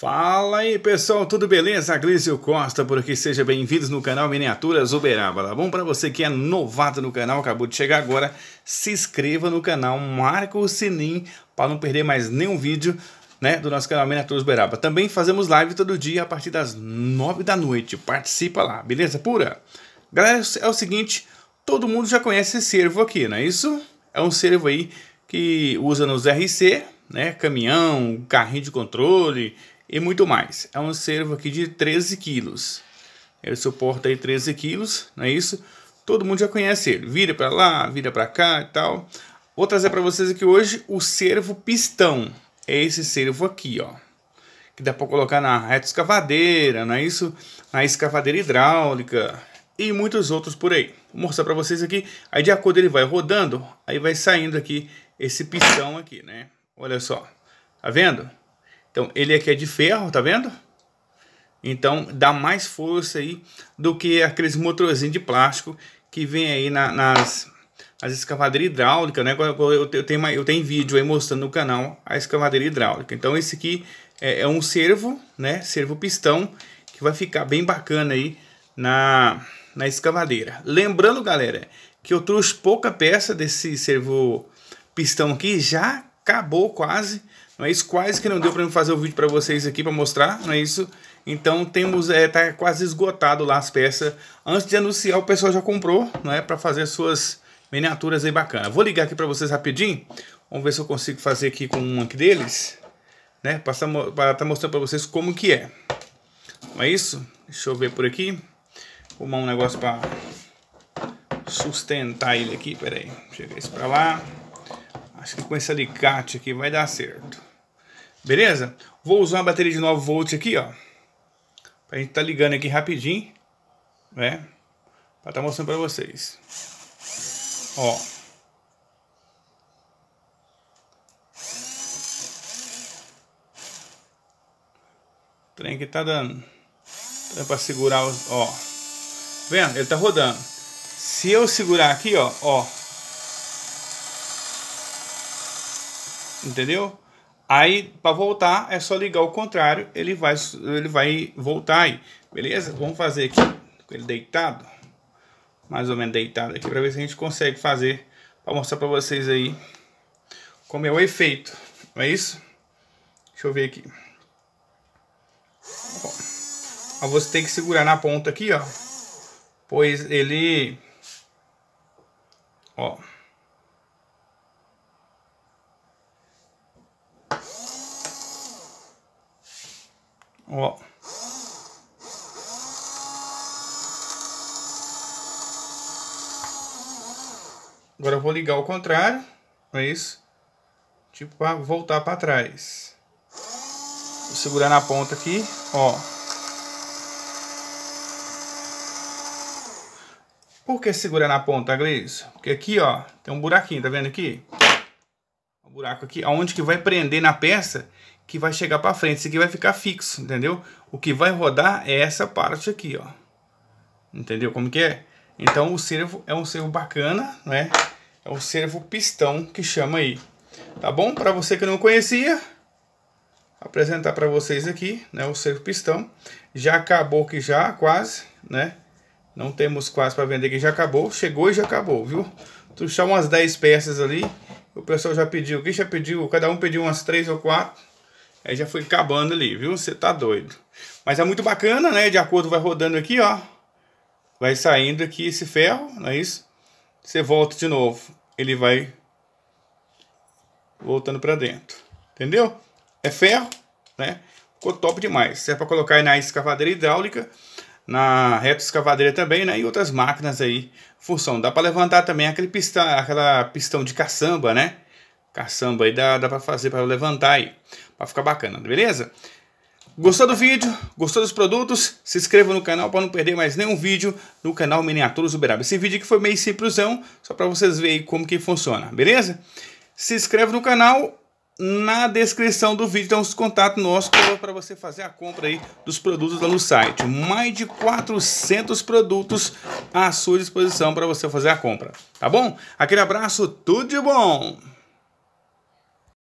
Fala aí pessoal, tudo beleza? Glício Costa por aqui, sejam bem-vindos no canal Miniaturas Uberaba, tá bom? Para você que é novato no canal, acabou de chegar agora, se inscreva no canal, marca o sininho para não perder mais nenhum vídeo né, do nosso canal Miniaturas Uberaba. Também fazemos live todo dia a partir das 9 da noite, participa lá, beleza pura? Galera, é o seguinte, todo mundo já conhece esse servo aqui, não é isso? É um servo aí que usa nos RC, né, caminhão, carrinho de controle, e muito mais. É um servo aqui de 13 quilos. Ele suporta aí 13 quilos, não é isso? Todo mundo já conhece ele. Vira para lá, vira para cá e tal. Vou trazer para vocês aqui hoje o servo pistão. É esse servo aqui, ó. Que dá para colocar na reta escavadeira, não é isso? Na escavadeira hidráulica e muitos outros por aí. Vou mostrar para vocês aqui. Aí de acordo ele vai rodando, aí vai saindo aqui esse pistão aqui, né? Olha só. Tá vendo? Então, ele aqui é de ferro, tá vendo? Então, dá mais força aí do que aqueles motorzinhos de plástico que vem aí na, nas, nas escavadeiras hidráulicas, né? Eu, tenho, eu tenho vídeo aí mostrando no canal a escavadeira hidráulica. Então, esse aqui é, é um servo, né? Servo pistão, que vai ficar bem bacana aí na, na escavadeira. Lembrando, galera, que eu trouxe pouca peça desse servo pistão aqui, já acabou quase não é isso? Quase que não deu para fazer o vídeo para vocês aqui para mostrar, não é isso? Então temos, é, tá quase esgotado lá as peças. Antes de anunciar, o pessoal já comprou, não é? Para fazer suas miniaturas aí bacana. Vou ligar aqui para vocês rapidinho. Vamos ver se eu consigo fazer aqui com um aqui deles, né? Para estar tá, tá mostrando para vocês como que é. Não é isso? Deixa eu ver por aqui. Vou arrumar um negócio para sustentar ele aqui, pera aí Chega isso para lá. Acho que com esse alicate aqui vai dar certo. Beleza? Vou usar uma bateria de 9 volts aqui, ó. Pra gente tá ligando aqui rapidinho, né? Pra tá mostrando pra vocês. Ó. O trem que tá dando. É pra segurar os... Ó. Vendo? Ele tá rodando. Se eu segurar aqui, ó, ó. Entendeu? Aí, para voltar, é só ligar o contrário, ele vai, ele vai voltar aí. Beleza? Vamos fazer aqui com ele deitado. Mais ou menos deitado aqui, para ver se a gente consegue fazer. Para mostrar para vocês aí como é o efeito. Não é isso? Deixa eu ver aqui. Ó, você tem que segurar na ponta aqui, ó. Pois ele... Ó. Ó. Agora eu vou ligar ao contrário, não é isso? Tipo para voltar para trás. Vou segurar na ponta aqui, ó. Por que segurar na ponta, Gleice? Porque aqui, ó, tem um buraquinho, tá vendo aqui? buraco aqui, aonde que vai prender na peça que vai chegar para frente. Isso aqui vai ficar fixo, entendeu? O que vai rodar é essa parte aqui, ó. Entendeu como que é? Então o servo é um servo bacana, né? É o servo pistão que chama aí. Tá bom? Para você que não conhecia, apresentar para vocês aqui, né, o servo pistão. Já acabou que já, quase, né? Não temos quase para vender que já acabou, chegou e já acabou, viu? Tuxar umas 10 peças ali, o pessoal já pediu, quem já pediu, cada um pediu umas três ou quatro. Aí já foi acabando ali, viu? Você tá doido. Mas é muito bacana, né? De acordo vai rodando aqui, ó. Vai saindo aqui esse ferro, não é isso? Você volta de novo. Ele vai voltando para dentro. Entendeu? É ferro, né? Ficou top demais. Serve para colocar aí na escavadeira hidráulica na retroescavadeira também, né? E outras máquinas aí, função. Dá para levantar também aquele pistão, aquela pistão de caçamba, né? Caçamba aí dá, dá para fazer para levantar aí, para ficar bacana, beleza? Gostou do vídeo? Gostou dos produtos? Se inscreva no canal para não perder mais nenhum vídeo no canal Miniaturas Uberaba. Esse vídeo aqui foi meio simplesão, só para vocês verem como que funciona, beleza? Se inscreva no canal na descrição do vídeo tem os contatos nossos para você fazer a compra aí dos produtos lá no site. Mais de 400 produtos à sua disposição para você fazer a compra, tá bom? Aquele abraço, tudo de bom!